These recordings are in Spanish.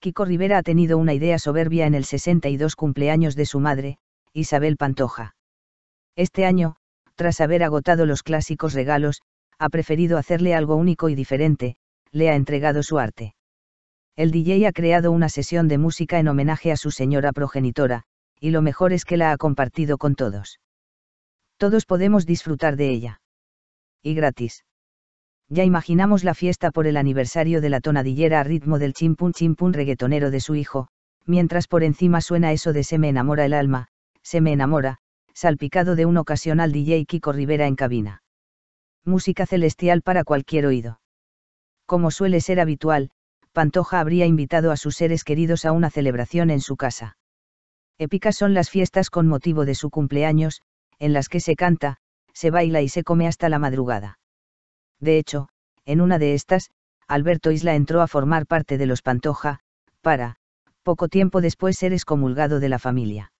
Kiko Rivera ha tenido una idea soberbia en el 62 cumpleaños de su madre, Isabel Pantoja. Este año, tras haber agotado los clásicos regalos, ha preferido hacerle algo único y diferente, le ha entregado su arte. El DJ ha creado una sesión de música en homenaje a su señora progenitora, y lo mejor es que la ha compartido con todos. Todos podemos disfrutar de ella. Y gratis ya imaginamos la fiesta por el aniversario de la tonadillera a ritmo del chimpún chimpún reggaetonero de su hijo, mientras por encima suena eso de se me enamora el alma, se me enamora, salpicado de un ocasional DJ Kiko Rivera en cabina. Música celestial para cualquier oído. Como suele ser habitual, Pantoja habría invitado a sus seres queridos a una celebración en su casa. Épicas son las fiestas con motivo de su cumpleaños, en las que se canta, se baila y se come hasta la madrugada. De hecho, en una de estas, Alberto Isla entró a formar parte de los Pantoja, para, poco tiempo después ser excomulgado de la familia.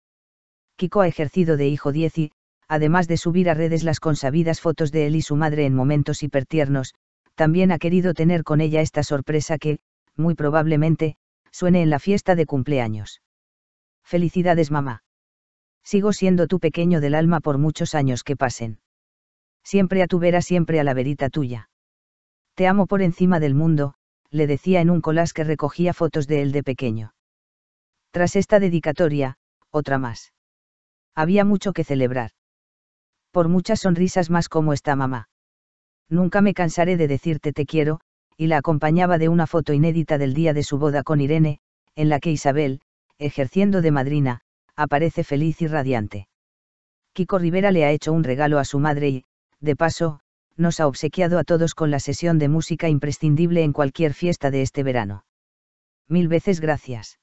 Kiko ha ejercido de hijo 10 y, además de subir a redes las consabidas fotos de él y su madre en momentos hipertiernos, también ha querido tener con ella esta sorpresa que, muy probablemente, suene en la fiesta de cumpleaños. Felicidades mamá. Sigo siendo tu pequeño del alma por muchos años que pasen siempre a tu vera, siempre a la verita tuya. Te amo por encima del mundo, le decía en un colás que recogía fotos de él de pequeño. Tras esta dedicatoria, otra más. Había mucho que celebrar. Por muchas sonrisas más como esta mamá. Nunca me cansaré de decirte te quiero, y la acompañaba de una foto inédita del día de su boda con Irene, en la que Isabel, ejerciendo de madrina, aparece feliz y radiante. Kiko Rivera le ha hecho un regalo a su madre y, de paso, nos ha obsequiado a todos con la sesión de música imprescindible en cualquier fiesta de este verano. Mil veces gracias.